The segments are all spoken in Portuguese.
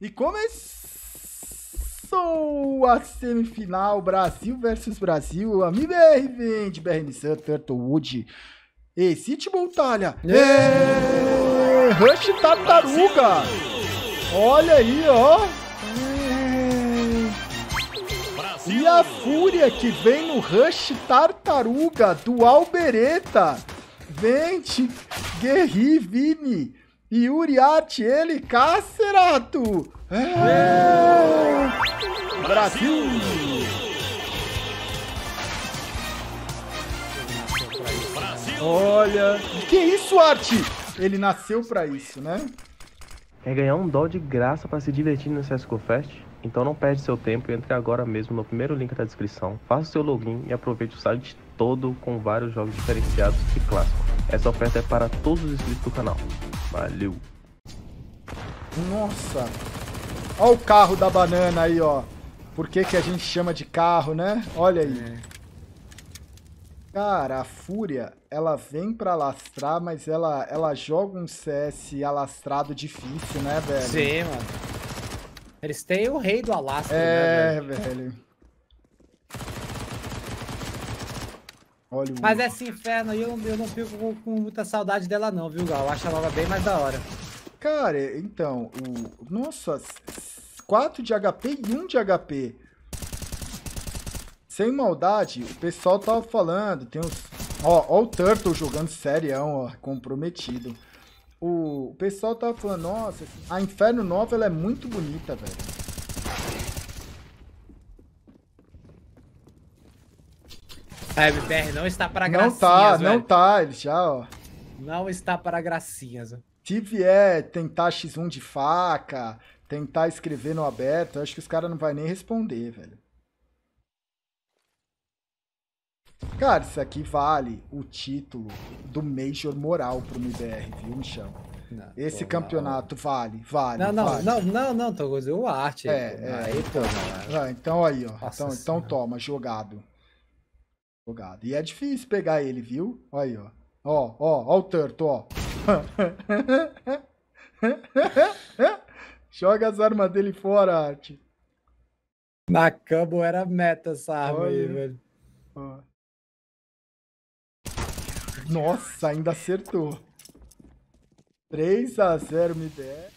E começou a semifinal Brasil versus Brasil. A MBR vende BRM Sun, Wood. e City Montalha. E... É. É, Rush Tartaruga. Olha aí, ó. E... É. e a Fúria que vem no Rush Tartaruga do Albereta. Vente, Guerri, Vini. Yuri Arte, ele, Cacerato! É... Brasil! Brasil! Olha! Que isso, Arte? Ele nasceu pra isso, né? Quer ganhar um dó de graça para se divertir no CSGO Fest? Então não perde seu tempo e entre agora mesmo no primeiro link da descrição, faça seu login e aproveite o site todo com vários jogos diferenciados e clássicos. Essa oferta é para todos os inscritos do canal. Valeu. Nossa. Olha o carro da banana aí, ó. Por que, que a gente chama de carro, né? Olha aí. É. Cara, a Fúria, ela vem pra alastrar, mas ela, ela joga um CS alastrado difícil, né, velho? Sim, mano. Eles têm o rei do alastro, É, né, velho? velho. Mas essa inferno aí eu, eu não fico com muita saudade dela, não, viu, Gal? Eu acho ela bem mais da hora. Cara, então, o. Nossa, 4 de HP e 1 de HP. Sem maldade, o pessoal tava falando, tem uns. Ó, ó o Turtle jogando serião, ó, comprometido. o pessoal tava falando, nossa, a Inferno Nova ela é muito bonita, velho. A MBR não está para tá, gracinhas, Não tá, velho. não tá, ele já, ó. Não está para gracinhas. Se vier é, tentar X1 de faca, tentar escrever no aberto, acho que os caras não vai nem responder, velho. Cara, isso aqui vale o título do Major Moral pro MBR, viu, Michão Não, Esse campeonato não. vale, vale. Não, não, vale. não, não, não, Togoso, arte. É, é, aí, pô, ah, Então aí, ó. então, então toma, jogado. Advogado. E é difícil pegar ele, viu? Olha aí, ó. Ó, ó, ó o turtle, ó. Joga as armas dele fora, Arte. Na Cabo era meta essa arma aí, velho. Ó. Nossa, ainda acertou. 3 a 0 me der.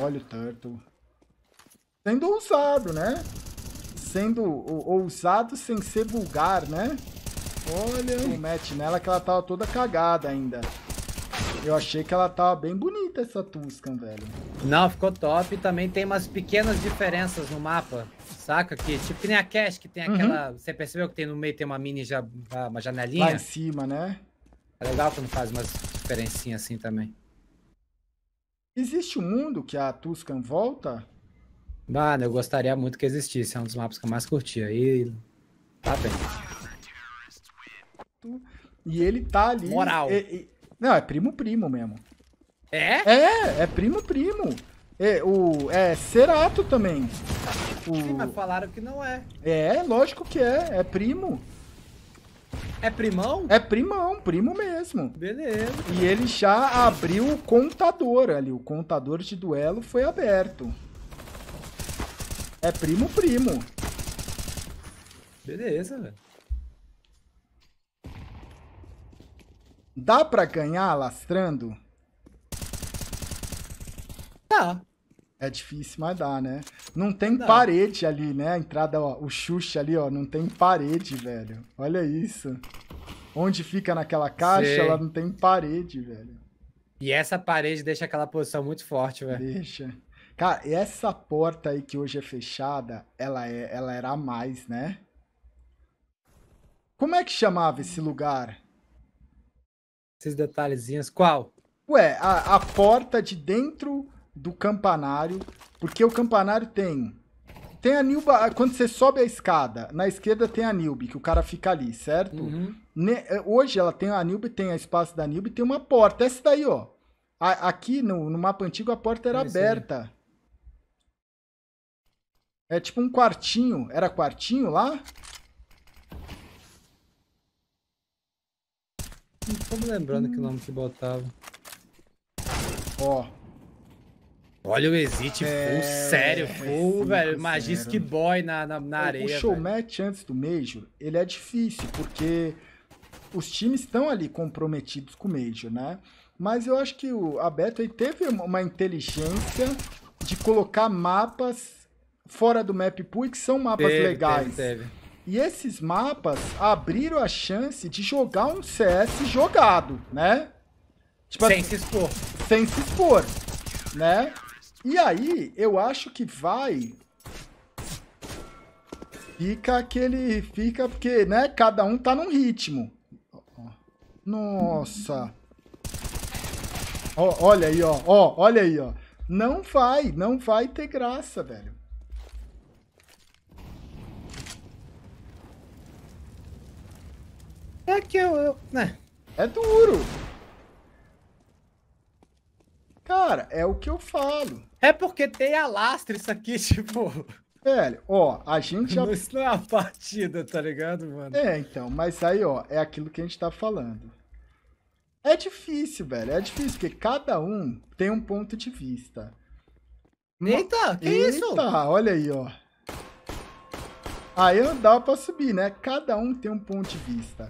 Olha o Turtle. Sendo ousado, né? sendo ousado sem ser vulgar, né? Olha. O match nela que ela tava toda cagada ainda. Eu achei que ela tava bem bonita essa Tuscan, velho. Não, ficou top. Também tem umas pequenas diferenças no mapa, saca? Que, tipo, que nem a Cash, que tem uhum. aquela... Uhum. Você percebeu que tem no meio tem uma mini ja... uma janelinha? Lá em cima, né? É legal quando faz umas diferencinhas assim também. Existe um mundo que a Tuscan volta? Mano, né, eu gostaria muito que existisse. É um dos mapas que eu mais curti. Aí. Tá bem. E ele tá ali. Moral. não, é primo-primo mesmo. É? É, é primo-primo. É, o, é Cerato também. O... Sim, mas falaram que não é. É, lógico que é. É primo. É primão? É primão, primo mesmo. Beleza. E ele já abriu o contador ali. O contador de duelo foi aberto. É primo, primo. Beleza, velho. Dá pra ganhar lastrando? Dá. É difícil, mas dá, né? Não tem dá. parede ali, né? A entrada, ó, o Xuxa ali, ó, não tem parede, velho. Olha isso. Onde fica naquela caixa, Sei. ela não tem parede, velho. E essa parede deixa aquela posição muito forte, velho. Deixa. Cara, e essa porta aí que hoje é fechada, ela, é, ela era a mais, né? Como é que chamava esse lugar? Esses detalhezinhos, qual? Ué, a, a porta de dentro do campanário, porque o campanário tem tem a Nilba. Ah, quando você sobe a escada, na esquerda tem a Nilbe, que o cara fica ali, certo? Uhum. Ne, eh, hoje ela tem a Nilbe, tem a espaço da Nilbe, tem uma porta. Essa daí, ó. A, aqui no, no mapa antigo a porta era é aberta. É tipo um quartinho. Era quartinho lá? Não tô me lembrando hum. que nome que botava. Ó. Olha o Exit é... full, sério, full, é, velho. Magisk Boy na, na, na o, areia. O showmatch antes do Major, ele é difícil, porque os times estão ali comprometidos com o Major, né? Mas eu acho que o, a aí teve uma inteligência de colocar mapas fora do Map que são mapas legais. E esses mapas abriram a chance de jogar um CS jogado, né? Tipo, sem assim, se expor. Sem se expor, né? E aí, eu acho que vai... Fica aquele... Fica porque, né? Cada um tá num ritmo. Nossa. olha aí, ó. Ó, olha aí, ó. Não vai, não vai ter graça, velho. É que eu. eu né? É duro. Cara, é o que eu falo. É porque tem alastre isso aqui, tipo. Velho, ó, a gente já. Isso não é a partida, tá ligado, mano? É, então, mas aí, ó, é aquilo que a gente tá falando. É difícil, velho, é difícil, porque cada um tem um ponto de vista. Eita, que Eita, isso? Eita, olha aí, ó. Aí não dá pra subir, né? Cada um tem um ponto de vista.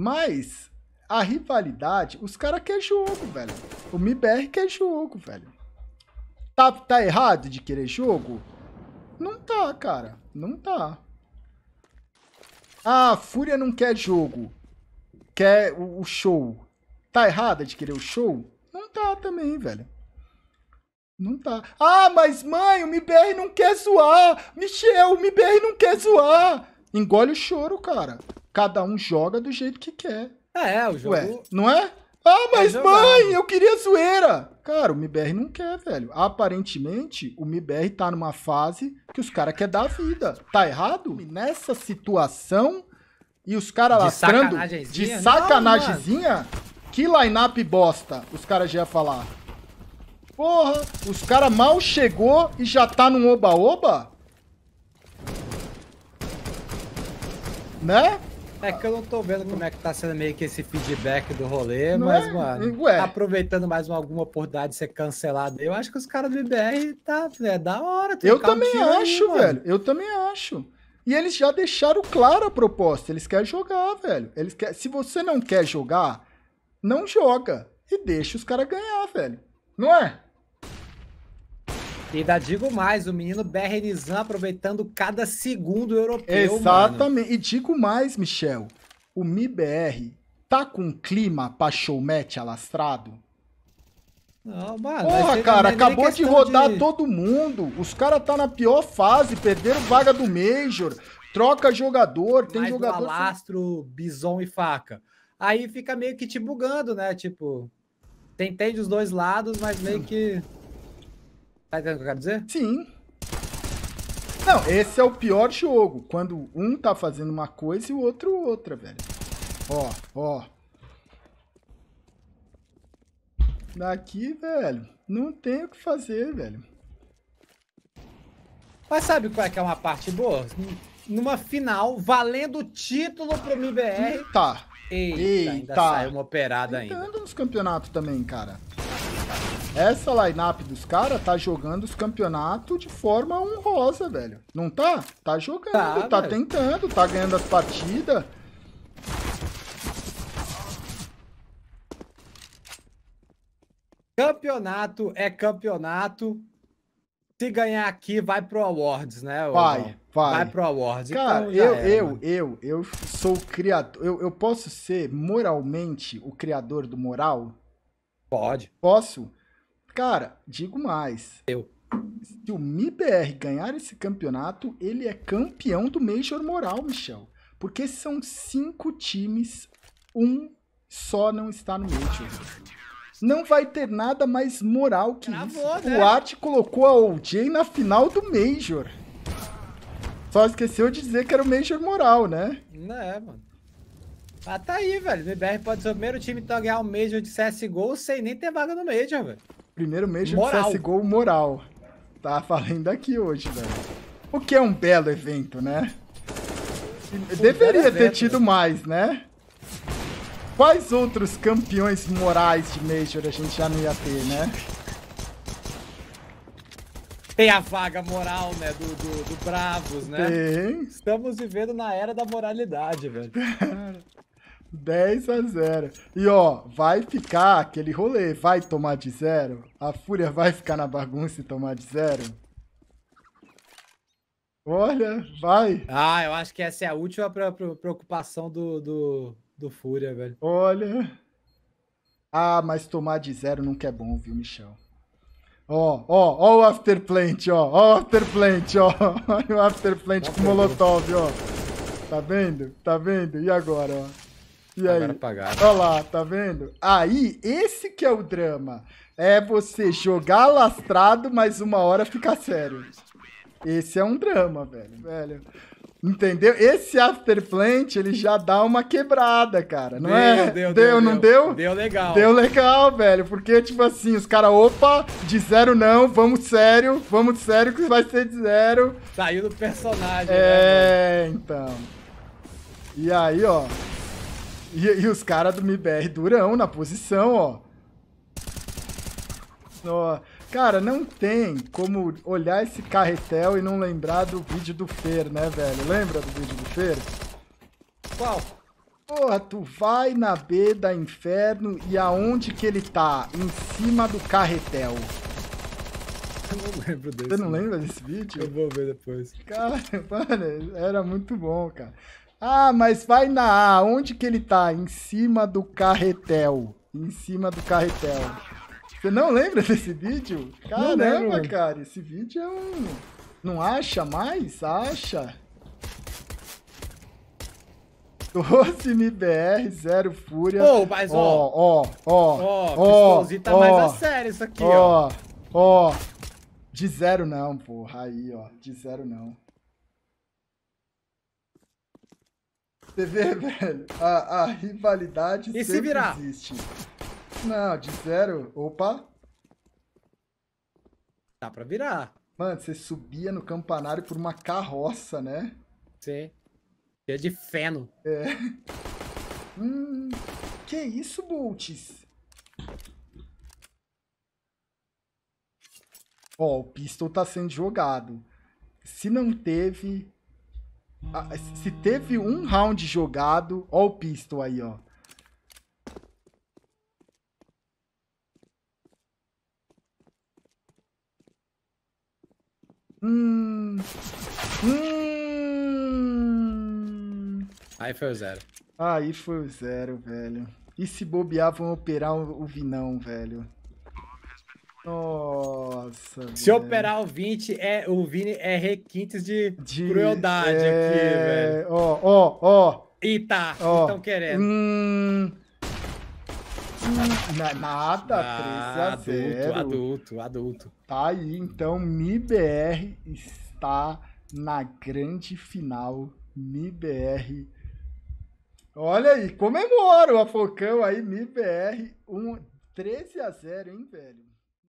Mas a rivalidade, os caras querem jogo, velho. O MIBR quer jogo, velho. Tá, tá errado de querer jogo? Não tá, cara. Não tá. Ah, Fúria não quer jogo. Quer o, o show. Tá errada de querer o show? Não tá também, velho. Não tá. Ah, mas mãe, o MBR não quer zoar. Michel, o MBR não quer zoar. Engole o choro, cara. Cada um joga do jeito que quer. Ah, é, o jogo. Ué, não é? Ah, mas é mãe, né? eu queria zoeira! Cara, o MBR não quer, velho. Aparentemente, o MBR tá numa fase que os caras querem dar vida. Tá errado? Nessa situação, e os caras lastrando de sacanagemzinha, que line-up bosta, os caras já falar. Porra, os caras mal chegou e já tá num oba-oba? Né? É que eu não tô vendo como é que tá sendo meio que esse feedback do rolê, não mas, é? mano, Ué. aproveitando mais uma, alguma oportunidade de ser cancelado, eu acho que os caras do IBR tá, é da hora. Eu também um acho, aí, velho. Eu também acho. E eles já deixaram clara a proposta. Eles querem jogar, velho. Eles quer... Se você não quer jogar, não joga. E deixa os caras ganhar, velho. Não é? E ainda digo mais, o menino Berrenizan aproveitando cada segundo europeu. Exatamente. Mano. E digo mais, Michel, o MIBR tá com clima pra showmatch alastrado? Não, mano, Porra, cara, acabou de rodar de... todo mundo. Os caras tá na pior fase, perderam vaga do Major. Troca jogador, tem Mais jogador. Alastro, sem... bison e faca. Aí fica meio que te bugando, né? Tipo, tem, tem dos dois lados, mas meio que. Tá entendendo o que eu quero dizer? Sim. Não, esse é o pior jogo. Quando um tá fazendo uma coisa e o outro outra, velho. Ó, ó. Daqui, velho, não tem o que fazer, velho. Mas sabe qual é que é uma parte boa? Numa final, valendo o título pro MBR. Tá. Eita, Eita. ainda saiu uma operada Tentando ainda. nos campeonatos também, cara. Essa lineup dos caras tá jogando os campeonatos de forma honrosa, velho. Não tá? Tá jogando, tá, tá tentando, tá ganhando as partidas. Campeonato é campeonato. Se ganhar aqui, vai pro Awards, né? Vai, vai. Vai pro Awards. Cara, então, eu, era, eu, eu, eu sou o criador. Eu, eu posso ser moralmente o criador do moral? Pode. Posso? Cara, digo mais. Eu. Se o MIBR ganhar esse campeonato, ele é campeão do Major Moral, Michel. Porque são cinco times, um só não está no Major. Não vai ter nada mais moral que isso. Né? O Art colocou a OJ na final do Major. Só esqueceu de dizer que era o Major Moral, né? Não é, mano. Ah, tá aí, velho. O MBR pode ser o primeiro time a ganhar o Major de CSGO sem nem ter vaga no Major, velho. Primeiro Major moral. de CSGO moral. Tá falando aqui hoje, velho. O que é um belo evento, né? Um Deveria ter evento. tido mais, né? Quais outros campeões morais de Major a gente já não ia ter, né? Tem a vaga moral, né, do, do, do Bravos, né? Tem. Estamos vivendo na era da moralidade, velho. 10 a 0. E ó, vai ficar aquele rolê, vai tomar de zero? A Fúria vai ficar na bagunça e tomar de zero? Olha, vai. Ah, eu acho que essa é a última preocupação do, do, do Fúria, velho. Olha. Ah, mas tomar de zero nunca é bom, viu, Michel? Ó, ó, ó o Afterplant, ó. Ó o Afterplant, ó. Olha o Afterplant com Molotov, ó. Tá vendo? Tá vendo? E agora, ó. E aí? Pagaram. Olha lá, tá vendo? Aí, esse que é o drama. É você jogar lastrado, mas uma hora fica sério. Esse é um drama, velho. velho. Entendeu? Esse after plant, ele já dá uma quebrada, cara. Não deu, é? Deu, deu, deu não deu. deu? Deu legal. Deu legal, velho. Porque, tipo assim, os caras, opa, de zero não, vamos sério, vamos sério que vai ser de zero. Saiu do personagem, né, É, né, então. E aí, ó. E, e os caras do MIBR durão na posição, ó. ó. Cara, não tem como olhar esse carretel e não lembrar do vídeo do Fer, né, velho? Lembra do vídeo do Fer? Qual? Porra, tu vai na B da Inferno e aonde que ele tá? Em cima do carretel. Eu não lembro desse. Você não lembra desse vídeo? Eu vou ver depois. Cara, mano, era muito bom, cara. Ah, mas vai na A. Onde que ele tá? Em cima do carretel. Em cima do carretel. Você não lembra desse vídeo? Caramba, cara. Esse vídeo é um... Não acha mais? Acha. 12 MBR, zero fúria. Pô, oh, mas ó. Ó, ó, ó. Ó, tá mais a sério isso aqui, ó. Ó, ó. De zero não, porra. Aí, ó. De zero não. Você vê, velho? A, a rivalidade e se virar? existe. Não, de zero. Opa. Dá pra virar. Mano, você subia no campanário por uma carroça, né? Sim. Cheia de feno. É. Hum, que isso, Boltz? Ó, oh, o pistol tá sendo jogado. Se não teve ah, se teve um round jogado, ó o pistol aí, ó. Hum. Hum. Aí foi o zero. Aí foi o zero, velho. E se bobear, vão operar o, o Vinão, velho. Nossa. Se velho. operar o 20, é, o Vini é requintes de, de crueldade é... aqui, velho. Ó, ó, ó. E tá, oh. estão querendo. Hum... hum nada, nada ah, 3 a 0. Adulto, adulto, adulto. Tá aí, então, MIBR está na grande final. MIBR. Olha aí, comemora o Afocão aí, MIBR. Um, 13 a 0, hein, velho?